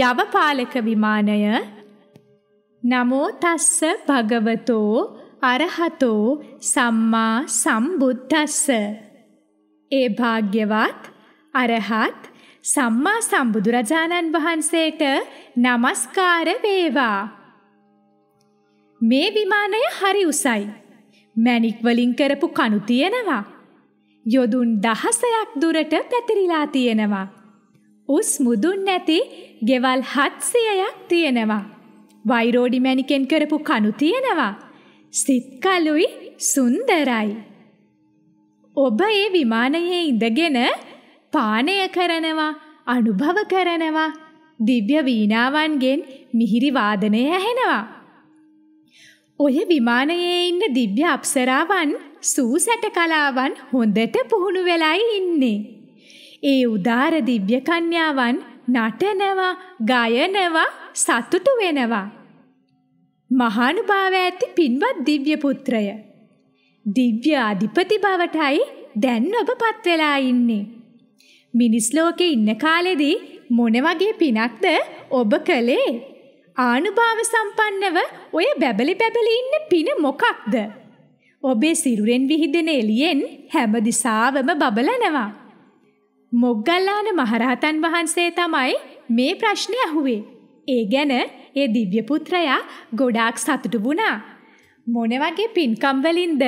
යවපාලක විමානය නමෝ තස්ස භගවතෝ අරහතෝ සම්මා සම්බුද්දස්ස ඒ භාග්‍යවත් අරහත් සම්මා සම්බුදුරජාණන් වහන්සේට নমස්කාර වේවා මේ විමානය හරි උසයි මැණික් වලින් කරපු කණු තියෙනවා යොදුන් දහසයක් දුරට පැතිරිලා තියෙනවා උස් මුදුන් නැති ගෙවල් හත්සයයක් තියෙනවා. වෛරෝඩි මැණිකෙන් කරපු කණු තියෙනවා. සිත් කලුයි සුන්දරයි. ඔබ ඒ විමානයේ ඉඳගෙන පානය කරනවා, අනුභව කරනවා. දිව්‍ය වීණාවන්ගෙන් මිහිරි වාදනය ඇහෙනවා. ඔය විමානයේ ඉන්න දිව්‍ය අප්සරාවන් සූසැට කලාවන් හොඳට පුහුණු වෙලයි ඉන්නේ. ඒ උදාර දිව්‍ය කන්‍යාවන් නටනවා, ගයනවා, සතුටු වෙනවා. මහානුභාව ඇති පින්වත් දිව්‍ය පුත්‍රය. දිව්‍ය අධිපති බවටයි දැන් ඔබපත් වෙලා ඉන්නේ. මිනිස් ලෝකේ ඉන්න කාලෙදී මොන වගේ පිනක්ද ඔබ කළේ? ආනුභාව සම්පන්නව ඔය බැබලි බැබලි ඉන්න පින මොකක්ද? ඔබේ සිරුරෙන් විහිදෙන එළියෙන් හැම දිසාවම බබලනවා. මොග්ගල්ලාන මහරහතන් වහන්සේ තමයි මේ ප්‍රශ්නය ඇහුවේ. ඒ ගැන ඒ දිව්‍ය පුත්‍රයා ගොඩාක් සතුටු වුණා. මොන වගේ පින්කම් වලින්ද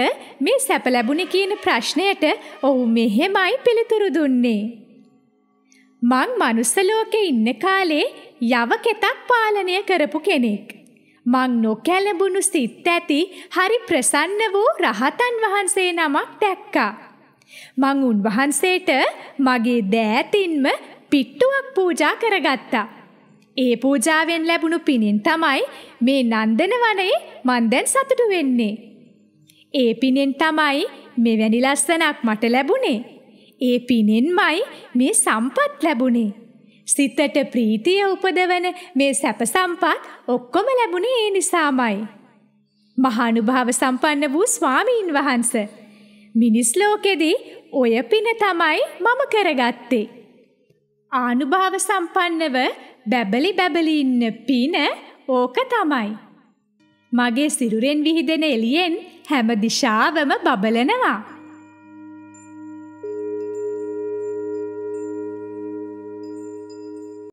මේ සැප ලැබුණේ කියන ප්‍රශ්නයට ඔහු මෙහෙමයි පිළිතුරු දුන්නේ. මං මනුස්ස ලෝකේ ඉන්න කාලේ යවකෙතක් පාලනය කරපු කෙනෙක්. මං නොකැලඹුණු සිත් ඇති හරි ප්‍රසන්න වූ රහතන් වහන්සේ නමක් දැක්කා. මං උන්වහන්සේට මගේ දෑතින්ම පිට්ටුවක් පූජා කරගත්තා. ඒ පූජාවෙන් ලැබුණු පිණින් තමයි මේ නන්දන වනයේ මන් දැන් සතුටු වෙන්නේ. ඒ පිණින් තමයි මෙවැනි ලස්සනක් මට ලැබුණේ. ඒ පිණින්මයි මේ සම්පත් ලැබුණේ. සිතට ප්‍රීතිය උපදවන මේ සැප සම්පත් ඔක්කොම ලැබුණේ ඒ නිසාමයි. මහානුභාව සම්පන්න වූ ස්වාමීන් වහන්සේ මිනිස් ලෝකෙදී ඔය පින තමයි මම කරගත්තේ. ආනුභාව සම්පන්නව බැබලි බැබලි ඉන්න පින ඕක තමයි. මගේ සිරුරෙන් විහිදෙන එළියෙන් හැම දිශාවම බබලනවා.